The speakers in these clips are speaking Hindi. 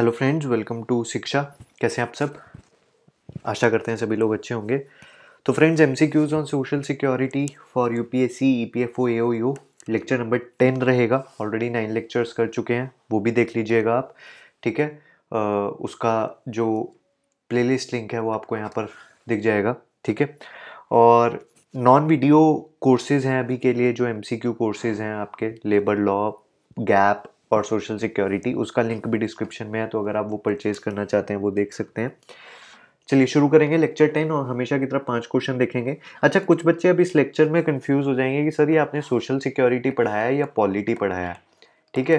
हेलो फ्रेंड्स वेलकम टू शिक्षा कैसे हैं आप सब आशा करते हैं सभी लोग अच्छे होंगे तो friends M C Qs on social security for U P S C E P F O A O U lecture number ten रहेगा ऑलरेडी नाइन लेक्चर्स कर चुके हैं वो भी देख लीजिएगा आप ठीक है आ, उसका जो प्लेलिस्ट लिंक है वो आपको यहाँ पर दिख जाएगा ठीक है और नॉन वीडियो कोर्सेज़ हैं अभी के लिए जो एम सी क्यू कोर्सेज़ हैं आपके लेबर लॉ गैप और सोशल सिक्योरिटी उसका लिंक भी डिस्क्रिप्शन में है तो अगर आप वो परचेज करना चाहते हैं वो देख सकते हैं चलिए शुरू करेंगे लेक्चर टेन और हमेशा की तरह पांच क्वेश्चन देखेंगे अच्छा कुछ बच्चे अब इस लेक्चर में कंफ्यूज हो जाएंगे कि सर ये आपने सोशल सिक्योरिटी पढ़ाया या पॉलिटी पढ़ाया है ठीक है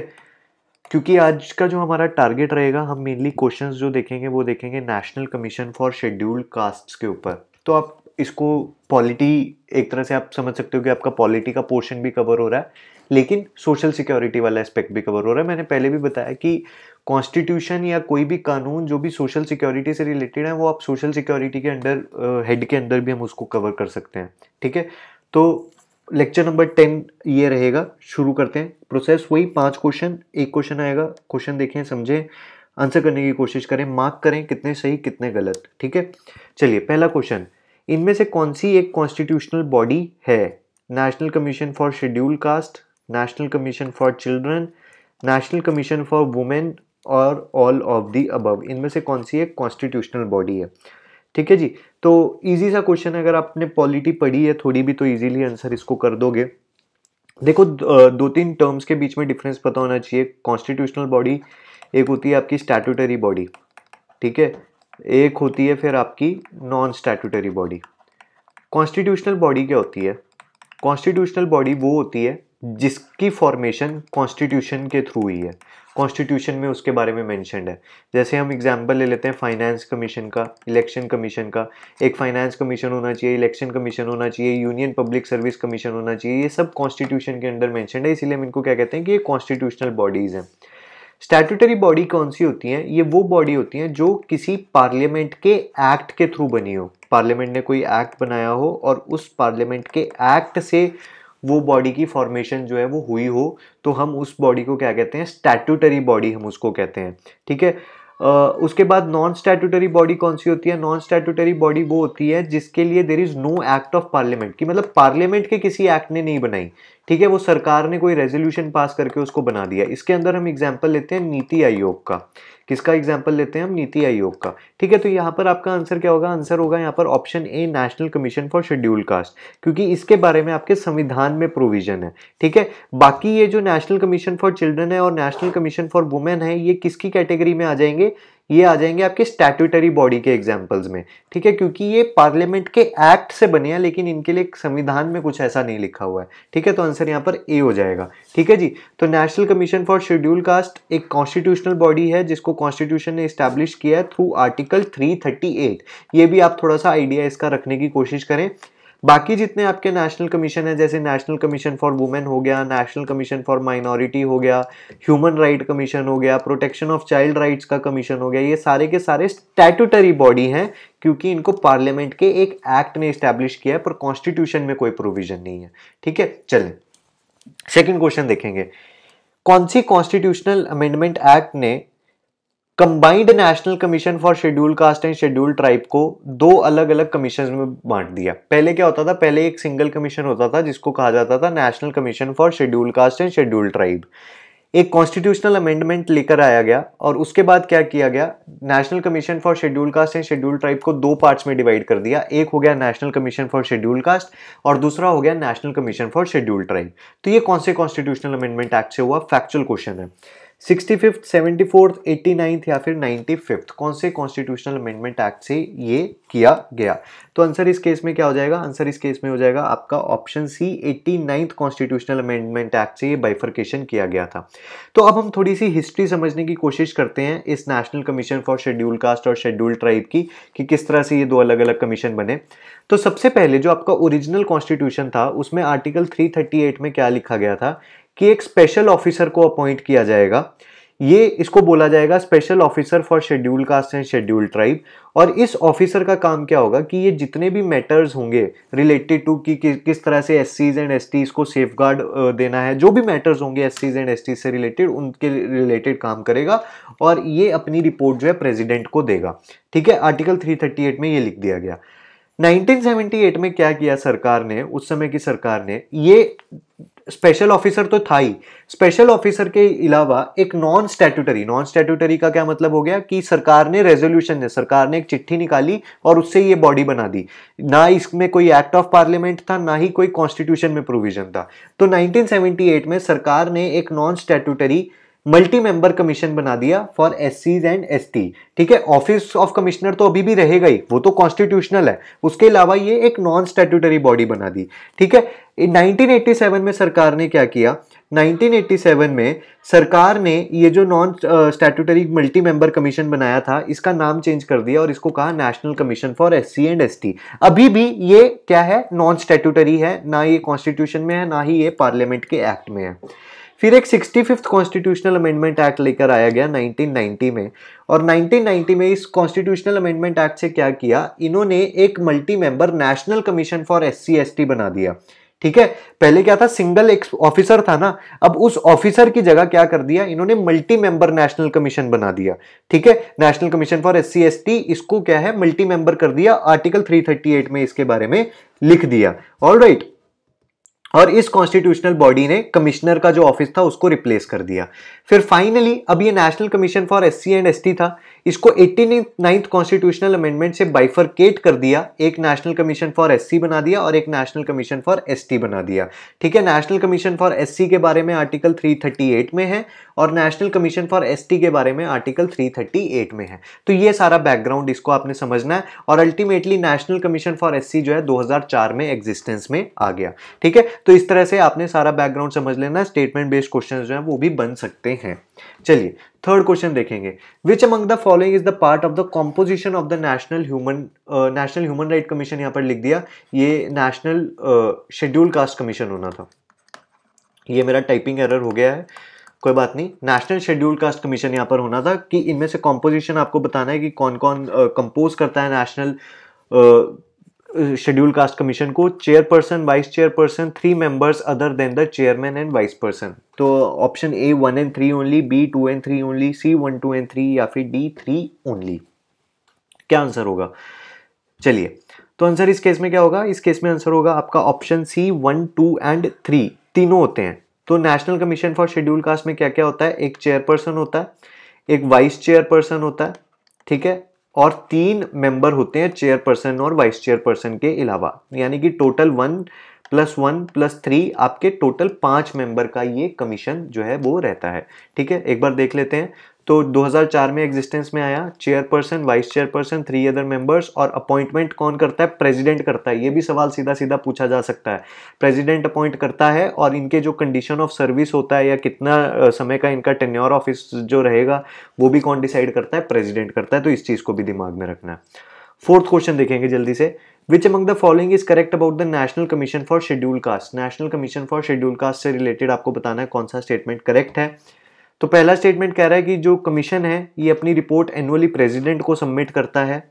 क्योंकि आज का जो हमारा टारगेट रहेगा हम मेनली क्वेश्चंस जो देखेंगे वो देखेंगे national commission for scheduled castes के ऊपर तो आप इसको पॉलिटी एक तरह से आप समझ सकते हो कि आपका पॉलिटी का पोर्शन भी कवर हो रहा है लेकिन सोशल सिक्योरिटी वाला एस्पेक्ट भी कवर हो रहा है मैंने पहले भी बताया कि कॉन्स्टिट्यूशन या कोई भी कानून जो भी सोशल सिक्योरिटी से रिलेटेड है वो आप सोशल सिक्योरिटी के अंडर हेड के अंदर भी हम उसको कवर कर सकते हैं ठीक है तो लेक्चर नंबर टेन ये रहेगा शुरू करते हैं प्रोसेस वही पांच क्वेश्चन एक क्वेश्चन आएगा क्वेश्चन देखें समझें आंसर करने की कोशिश करें मार्क करें कितने सही कितने गलत ठीक है चलिए पहला क्वेश्चन इनमें से कौन सी एक कॉन्स्टिट्यूशनल बॉडी है national commission for schedule caste national commission for children national commission for women और ऑल ऑफ दी अबव इनमें से कौन सी एक कॉन्स्टिट्यूशनल बॉडी है ठीक है जी तो इजी सा क्वेश्चन अगर आपने पॉलिटी पढ़ी है थोड़ी भी तो इजीली आंसर इसको कर दोगे देखो दो तीन टर्म्स के बीच में डिफरेंस पता होना चाहिए कॉन्स्टिट्यूशनल बॉडी एक होती है आपकी स्टैटूटरी बॉडी ठीक है एक होती है फिर आपकी non statutory body constitutional body क्या होती है कॉन्स्टिट्यूशनल बॉडी वो होती है जिसकी फॉर्मेशन कॉन्स्टिट्यूशन के थ्रू ही है कॉन्स्टिट्यूशन में उसके बारे में मैंशनड है जैसे हम एग्जाम्पल ले लेते हैं फाइनेंस कमीशन का इलेक्शन कमीशन का एक फाइनेंस कमीशन होना चाहिए इलेक्शन कमीशन होना चाहिए यूनियन पब्लिक सर्विस कमीशन होना चाहिए ये सब कॉन्स्टिट्यूशन के अंडर मैंशनड है इसीलिए हम इनको क्या कहते हैं कि ये कॉन्स्टिट्यूशनल बॉडीज़ हैं स्टैट्यूटरी बॉडी कौन सी होती हैं ये वो बॉडी होती हैं जो किसी पार्लियामेंट के एक्ट के थ्रू बनी हो पार्लियामेंट ने कोई एक्ट बनाया हो और उस पार्लियामेंट के एक्ट से वो बॉडी की फॉर्मेशन जो है वो हुई हो तो हम उस बॉडी को क्या कहते हैं स्टैट्यूटरी बॉडी हम उसको कहते हैं ठीक है उसके बाद नॉन स्टैट्यूटरी बॉडी कौन सी होती है नॉन स्टैट्यूटरी बॉडी वो होती है जिसके लिए there is no act of parliament की मतलब पार्लियामेंट के किसी एक्ट ने नहीं बनाई ठीक है वो सरकार ने कोई रेजोल्यूशन पास करके उसको बना दिया इसके अंदर हम एग्जाम्पल लेते हैं नीति आयोग का किसका एग्जाम्पल लेते हैं हम नीति आयोग का ठीक है तो यहाँ पर आपका आंसर क्या होगा आंसर होगा यहाँ पर option A national commission for schedule caste क्योंकि इसके बारे में आपके संविधान में प्रोविजन है ठीक है बाकी ये जो नेशनल कमीशन फॉर चिल्ड्रन है और नेशनल कमीशन फॉर वुमेन है ये किसकी कैटेगरी में आ जाएंगे ये आ जाएंगे आपके स्टैट्यूटरी बॉडी के एग्जाम्पल्स में ठीक है क्योंकि ये पार्लियामेंट के एक्ट से बने हैं लेकिन इनके लिए संविधान में कुछ ऐसा नहीं लिखा हुआ है ठीक है तो आंसर यहाँ पर ए हो जाएगा ठीक है जी तो national commission for schedule caste एक कॉन्स्टिट्यूशनल बॉडी है जिसको कॉन्स्टिट्यूशन ने इस्टेब्लिश किया है थ्रू आर्टिकल थ्री ये भी आप थोड़ा सा आइडिया इसका रखने की कोशिश करें बाकी जितने आपके नेशनल कमीशन हैं जैसे नेशनल कमीशन फॉर वुमेन हो गया नेशनल कमीशन फॉर माइनॉरिटी हो गया ह्यूमन राइट कमीशन हो गया प्रोटेक्शन ऑफ चाइल्ड राइट्स का कमीशन हो गया ये सारे के सारे स्टैटूटरी बॉडी हैं क्योंकि इनको पार्लियामेंट के एक एक्ट ने इस्टेब्लिश किया है पर कॉन्स्टिट्यूशन में कोई प्रोविजन नहीं है ठीक है चलें सेकेंड क्वेश्चन देखेंगे कौन सी कॉन्स्टिट्यूशनल अमेंडमेंट एक्ट ने combined national commission for schedule caste and schedule tribe को दो अलग अलग कमीशन में बांट दिया पहले क्या होता था पहले एक सिंगल कमीशन होता था जिसको कहा जाता था national commission for schedule caste and schedule tribe एक कॉन्स्टिट्यूशनल अमेंडमेंट लेकर आया गया और उसके बाद क्या किया गया national commission for schedule caste and schedule tribe को दो पार्ट्स में डिवाइड कर दिया एक हो गया national commission for schedule caste और दूसरा हो गया national commission for schedule tribe तो ये कौन से कॉन्स्टिट्यूशनल अमेंडमेंट एक्ट से हुआ फैक्चुअल क्वेश्चन है sixty fifth seventy fourth eighty ninth या फिर नाइन्टी फिफ्थ कौन से कॉन्स्टिट्यूशनल अमेंडमेंट एक्ट से ये किया गया तो आंसर इस केस में क्या हो जाएगा आंसर इस केस में हो जाएगा आपका option C eighty ninth constitutional amendment act से ये बाइफर्केशन किया गया था तो अब हम थोड़ी सी हिस्ट्री समझने की कोशिश करते हैं इस national commission for schedule caste और शेड्यूल ट्राइब की कि किस तरह से ये दो अलग अलग कमीशन बने तो सबसे पहले जो आपका ओरिजिनल कॉन्स्टिट्यूशन था उसमें आर्टिकल थ्री में क्या लिखा गया था कि एक स्पेशल ऑफिसर को अपॉइंट किया जाएगा ये इसको बोला जाएगा special officer for schedule caste and schedule tribe और इस ऑफिसर का काम क्या होगा कि ये जितने भी मैटर्स होंगे रिलेटेड टू कि, किस तरह से एस एंड एस को सेफ गार्ड देना है जो भी मैटर्स होंगे एस एंड एस से रिलेटेड उनके रिलेटेड काम करेगा और ये अपनी रिपोर्ट जो है प्रेजिडेंट को देगा ठीक है आर्टिकल थ्री में ये लिख दिया गया 1978 में क्या किया सरकार ने उस समय की सरकार ने ये स्पेशल ऑफिसर तो था ही स्पेशल ऑफिसर के अलावा एक नॉन स्टेटूटरी नॉन स्टैट्यूटरी का क्या मतलब हो गया कि सरकार ने रेजोल्यूशन ने सरकार ने एक चिट्ठी निकाली और उससे ये बॉडी बना दी ना इसमें कोई एक्ट ऑफ पार्लियामेंट था ना ही कोई कॉन्स्टिट्यूशन में प्रोविजन था तो 1978 में सरकार ने एक non statutory multi member commission बना दिया फॉर एस एंड एस ठीक है ऑफिस ऑफ कमिश्नर तो अभी भी रहेगा ही वो तो कॉन्स्टिट्यूशनल है उसके अलावा ये एक नॉन स्टेट्यूटरी बॉडी बना दी ठीक है 1987 में सरकार ने क्या किया 1987 में सरकार ने ये जो non statutory multi member commission बनाया था इसका नाम चेंज कर दिया और इसको कहा national commission for S C and S T अभी भी ये क्या है नॉन स्टैट्यूटरी है ना ये कॉन्स्टिट्यूशन में है ना ही ये पार्लियामेंट के एक्ट में है फिर एक sixty fifth constitutional amendment act लेकर आया गया 1990 में और 1990 में इस कॉन्स्टिट्यूशनल अमेंडमेंट एक्ट से क्या किया इन्होंने एक multi member national commission for S C बना दिया ठीक है पहले क्या था सिंगल एक ऑफिसर था ना अब उस ऑफिसर की जगह क्या कर दिया इन्होंने मल्टी मेंबर नेशनल कमीशन बना दिया ठीक है national commission for S C इसको क्या है मल्टी मेंबर कर दिया आर्टिकल 338 में इसके बारे में लिख दिया ऑल राइट right. और इस कॉन्स्टिट्यूशनल बॉडी ने कमिश्नर का जो ऑफिस था उसको रिप्लेस कर दिया फिर फाइनली अब ये national commission for S C and S था इसको एट्टी नाइन्थ कॉन्स्टिट्यूशनल अमेंडमेंट से बाइफरकेट कर दिया एक नेशनल कमीशन फॉर एससी बना दिया और एक नेशनल कमीशन फॉर एसटी बना दिया ठीक है नेशनल कमीशन फॉर एससी के बारे में आर्टिकल 338 में है और नेशनल कमीशन फॉर एसटी के बारे में आर्टिकल 338 में है तो ये सारा बैकग्राउंड इसको आपने समझना है और ultimately national commission for S जो है दो में एग्जिस्टेंस में आ गया ठीक है तो इस तरह से आपने सारा बैकग्राउंड समझ लेना स्टेटमेंट बेस्ड क्वेश्चन जो है वो भी बन सकते हैं चलिए थर्ड क्वेश्चन देखेंगे which among the following is the part of the composition of the national human national human right commission यहाँ पर लिख दिया ये नेशनल शेड्यूल कास्ट कमीशन होना था ये मेरा टाइपिंग एरर हो गया है कोई बात नहीं नेशनल शेड्यूल कास्ट कमीशन यहाँ पर होना था कि इनमें से कॉम्पोजिशन आपको बताना है कि कौन कौन कंपोज uh, करता है नेशनल शेड्यूल कास्ट कमीशन को chairperson vice chairperson three members other than the chairman and vice person तो option A one and three only B two and three only C one two and three या फिर डी थ्री ओनली क्या आंसर होगा चलिए तो आंसर इस केस में क्या होगा इस केस में आंसर होगा आपका option C one two and three तीनों होते हैं तो national commission for schedule caste में क्या क्या होता है एक चेयरपर्सन होता है एक वाइस चेयरपर्सन होता है ठीक है और तीन मेंबर होते हैं चेयरपर्सन और वाइस चेयरपर्सन के अलावा यानी कि total one plus one plus three आपके टोटल पांच मेंबर का ये कमीशन जो है वो रहता है ठीक है एक बार देख लेते हैं तो 2004 में एग्जिस्टेंस में आया chairperson vice chairperson three other members और अपॉइंटमेंट कौन करता है प्रेसिडेंट करता है ये भी सवाल सीधा सीधा पूछा जा सकता है प्रेसिडेंट अपॉइंट करता है और इनके जो कंडीशन ऑफ सर्विस होता है या कितना समय का इनका टेन्योर ऑफिस जो रहेगा वो भी कौन डिसाइड करता है प्रेजिडेंट करता है तो इस चीज़ को भी दिमाग में रखना है फोर्थ क्वेश्चन देखेंगे जल्दी से which among the following is correct about the national commission for schedule caste national commission for schedule caste से रिलेटेड आपको बताना है कौन सा स्टेटमेंट करेक्ट है तो पहला स्टेटमेंट कह रहा है कि जो कमीशन है ये अपनी रिपोर्ट एनुअली प्रेसिडेंट को सबमिट करता है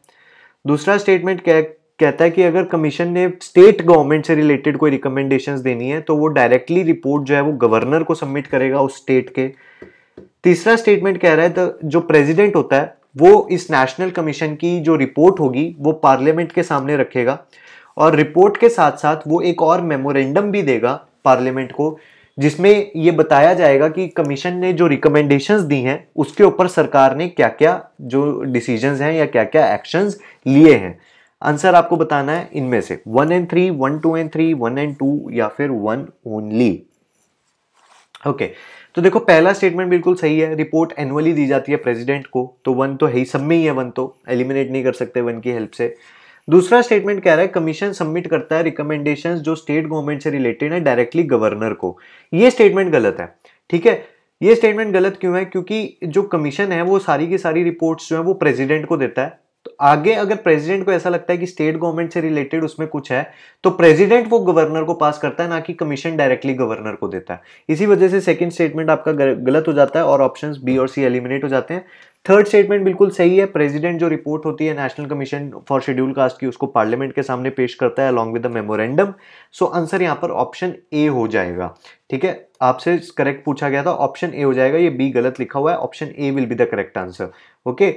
दूसरा स्टेटमेंट कह कहता है कि अगर कमीशन ने स्टेट गवर्नमेंट से रिलेटेड कोई रिकमेंडेशन देनी है तो वो डायरेक्टली रिपोर्ट जो है वो गवर्नर को सबमिट करेगा उस स्टेट के तीसरा स्टेटमेंट कह रहा है तो जो प्रेसिडेंट होता है वो इस नेशनल कमीशन की जो रिपोर्ट होगी वो पार्लियामेंट के सामने रखेगा और रिपोर्ट के साथ साथ वो एक और मेमोरेंडम भी देगा पार्लियामेंट को जिसमें ये बताया जाएगा कि कमीशन ने जो रिकमेंडेशंस दी हैं उसके ऊपर सरकार ने क्या क्या जो डिसीजंस हैं या क्या क्या एक्शंस लिए हैं आंसर आपको बताना है इनमें से one and three one two and three one and two या फिर वन ओनली ओके तो देखो पहला स्टेटमेंट बिल्कुल सही है रिपोर्ट एनुअली दी जाती है प्रेसिडेंट को तो वन तो है ही सब में ही है वन तो एलिमिनेट नहीं कर सकते वन की हेल्प से दूसरा स्टेटमेंट कह रहा है कमीशन सबमिट करता है रिकमेंडेशन जो स्टेट गवर्नमेंट से रिलेटेड है डायरेक्टली गवर्नर को ये स्टेटमेंट गलत है ठीक है ये स्टेटमेंट गलत क्यों है क्योंकि जो कमीशन है वो सारी की सारी रिपोर्ट्स जो है वो प्रेसिडेंट को देता है आगे अगर प्रेसिडेंट को ऐसा लगता है कि स्टेट गवर्नमेंट से रिलेटेड उसमें कुछ है तो प्रेसिडेंट वो गवर्नर को पास करता है ना कि कमीशन डायरेक्टली गवर्नर को देता है इसी वजह से सेकंड स्टेटमेंट आपका गलत हो जाता है और ऑप्शन बी और सी एलिमिनेट हो जाते हैं थर्ड स्टेटमेंट बिल्कुल सही है प्रेजिडेंट जो रिपोर्ट होती है national commission for schedule caste की उसको पार्लियामेंट के सामने पेश करता है along with the memorandum so answer यहाँ पर ऑप्शन ए हो जाएगा ठीक है आपसे करेक्ट पूछा गया था ऑप्शन ए हो जाएगा ये बी गलत लिखा हुआ है option A will be the correct answer okay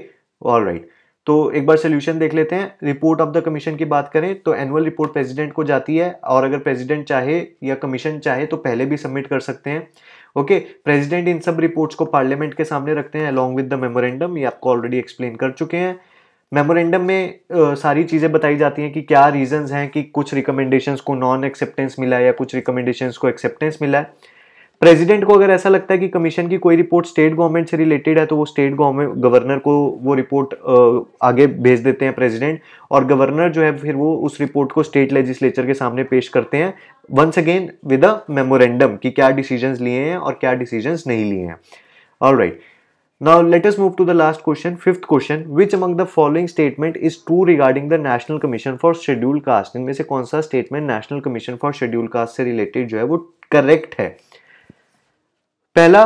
all right तो एक बार सोल्यूशन देख लेते हैं रिपोर्ट ऑफ द कमीशन की बात करें तो एनुअल रिपोर्ट प्रेसिडेंट को जाती है और अगर प्रेसिडेंट चाहे या कमीशन चाहे तो पहले भी सबमिट कर सकते हैं ओके प्रेसिडेंट इन सब रिपोर्ट्स को पार्लियामेंट के सामने रखते हैं अलॉन्ग विद द मेमोरेंडम ये आपको ऑलरेडी एक्सप्लेन कर चुके हैं मेमोरेंडम में आ, सारी चीज़ें बताई जाती हैं कि क्या रीजंस हैं कि कुछ रिकमेंडेशंस को नॉन एक्सेप्टेंस मिला है या कुछ रिकमेंडेशंस को एक्सेप्टेंस मिला है प्रेसिडेंट को अगर ऐसा लगता है कि कमीशन की कोई रिपोर्ट स्टेट गवर्नमेंट से रिलेटेड है तो वो स्टेट गवर्नमेंट गवर्नर को वो रिपोर्ट आगे भेज देते हैं प्रेसिडेंट और गवर्नर जो है फिर वो उस रिपोर्ट को स्टेट लेजिस्लेचर के सामने पेश करते हैं once again with a memorandum कि क्या डिसीजन लिए हैं और क्या डिसीजन नहीं लिए हैं all right now latest move to the last question fifth question which among the following statement is true regarding the national commission for schedule caste इनमें से कौन सा statement national commission for schedule caste से रिलेटेड जो है वो करेक्ट है पहला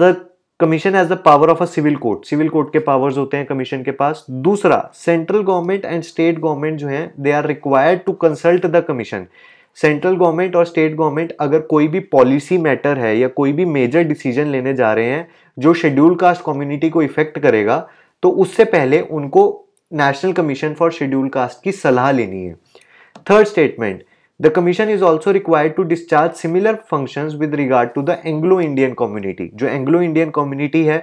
the commission has the power of a civil court civil court के पावर्स होते हैं कमीशन के पास दूसरा central government and state government जो है they are required to consult the commission central government और स्टेट गवर्नमेंट अगर कोई भी पॉलिसी मैटर है या कोई भी मेजर डिसीजन लेने जा रहे हैं जो शेड्यूल कास्ट कम्युनिटी को इफेक्ट करेगा तो उससे पहले उनको national commission for schedule caste की सलाह लेनी है third statement The Commission is also required to discharge similar functions with regard to the Anglo-Indian community. जो Anglo-Indian community है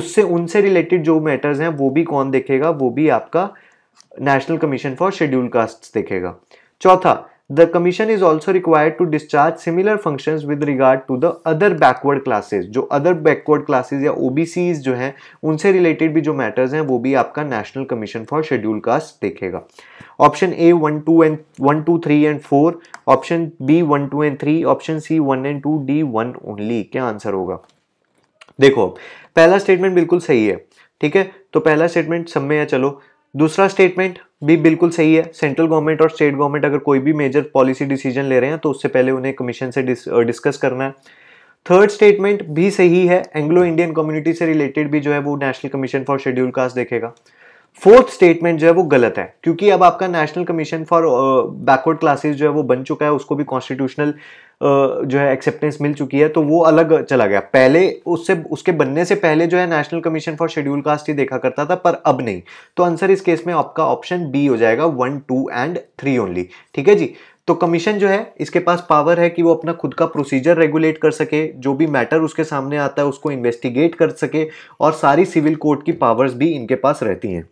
उससे उनसे related जो matters हैं वो भी कौन देखेगा वो भी आपका National Commission for Scheduled Castes देखेगा चौथा The commission is also required to discharge similar functions with regard to the other backward classes जो other backward classes या OBCs जो हैं उनसे related भी जो matters हैं वो भी आपका National Commission for Scheduled Caste देखेगा option A one two and one two three and four option B one two and three option C one and two D one only क्या आंसर होगा देखो पहला स्टेटमेंट बिल्कुल सही है ठीक है तो पहला स्टेटमेंट सब में है चलो दूसरा स्टेटमेंट भी बिल्कुल सही है सेंट्रल गवर्नमेंट और स्टेट गवर्नमेंट अगर कोई भी मेजर पॉलिसी डिसीजन ले रहे हैं तो उससे पहले उन्हें कमीशन से डिस्कस करना है थर्ड स्टेटमेंट भी सही है एंग्लो इंडियन कम्युनिटी से रिलेटेड भी जो है वो national commission for schedule caste देखेगा फोर्थ स्टेटमेंट जो है वो गलत है क्योंकि अब आपका national commission for backward classes जो है वो बन चुका है उसको भी कॉन्स्टिट्यूशनल जो है एक्सेप्टेंस मिल चुकी है तो वो अलग चला गया पहले उससे उसके बनने से पहले जो है national commission for schedule caste ही देखा करता था पर अब नहीं तो आंसर इस केस में आपका ऑप्शन बी हो जाएगा one two and three only ठीक है जी तो कमीशन जो है इसके पास पावर है कि वो अपना खुद का प्रोसीजर रेगुलेट कर सके जो भी मैटर उसके सामने आता है उसको इन्वेस्टिगेट कर सके और सारी सिविल कोर्ट की पावर्स भी इनके पास रहती हैं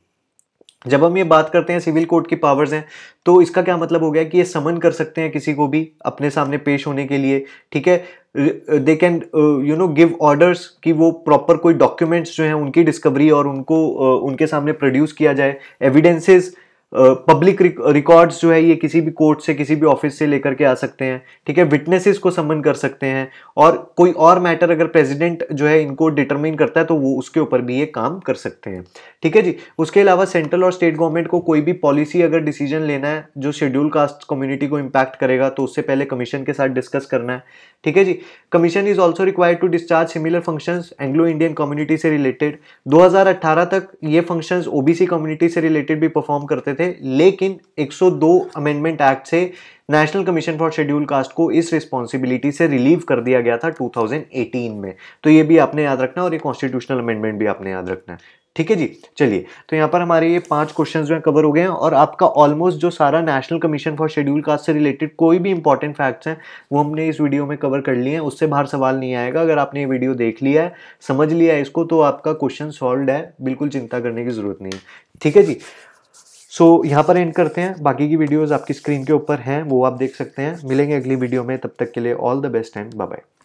जब हम ये बात करते हैं सिविल कोर्ट की पावर्स हैं तो इसका क्या मतलब हो गया कि ये समन कर सकते हैं किसी को भी अपने सामने पेश होने के लिए ठीक है they can you know give orders कि वो प्रॉपर कोई डॉक्यूमेंट्स जो हैं उनकी डिस्कवरी और उनको uh, उनके सामने प्रोड्यूस किया जाए एविडेंसेस पब्लिक रिकॉर्ड्स जो है ये किसी भी कोर्ट से किसी भी ऑफिस से लेकर के आ सकते हैं ठीक है विटनेसेस को समन कर सकते हैं और कोई और मैटर अगर प्रेसिडेंट जो है इनको डिटरमिन करता है तो वो उसके ऊपर भी ये काम कर सकते हैं ठीक है जी उसके अलावा सेंट्रल और स्टेट गवर्नमेंट को कोई भी पॉलिसी अगर डिसीजन लेना है जो शेड्यूल कास्ट कम्युनिटी को इम्पैक्ट करेगा तो उससे पहले कमीशन के साथ डिस्कस करना है ठीक है जी commission is also required to discharge similar function Anglo Indian community से रिलेटेड दो तक ये फंक्शन ओबीसी कम्युनिटी से रिलेटेड भी परफॉर्म करते थे थे लेकिन 102 अमेंडमेंट एक्ट से national commission for schedule caste को इस रिस्पॉन्सिबिलिटी से रिलीव कर दिया गया था 2018 में तो ये भी आपने याद रखना और ये कॉन्स्टिट्यूशनल अमेंडमेंट भी आपने याद रखना है ठीक है जी चलिए तो यहाँ पर हमारे ये पांच क्वेश्चंस जो है कवर हो गए हैं और आपका ऑलमोस्ट जो सारा national commission for schedule caste से रिलेटेड कोई भी इंपॉर्टेंट फैक्ट्स हैं वो हमने इस वीडियो में कवर कर लिए हैं उससे बाहर सवाल नहीं आएगा अगर आपने ये वीडियो देख लिया है समझ लिया है इसको तो आपका क्वेश्चन सॉल्व है बिल्कुल चिंता करने की जरूरत नहीं है ठीक है जी सो so, यहाँ पर एंड करते हैं बाकी की वीडियोज़ आपकी स्क्रीन के ऊपर हैं वो आप देख सकते हैं मिलेंगे अगली वीडियो में तब तक के लिए all the best and bye bye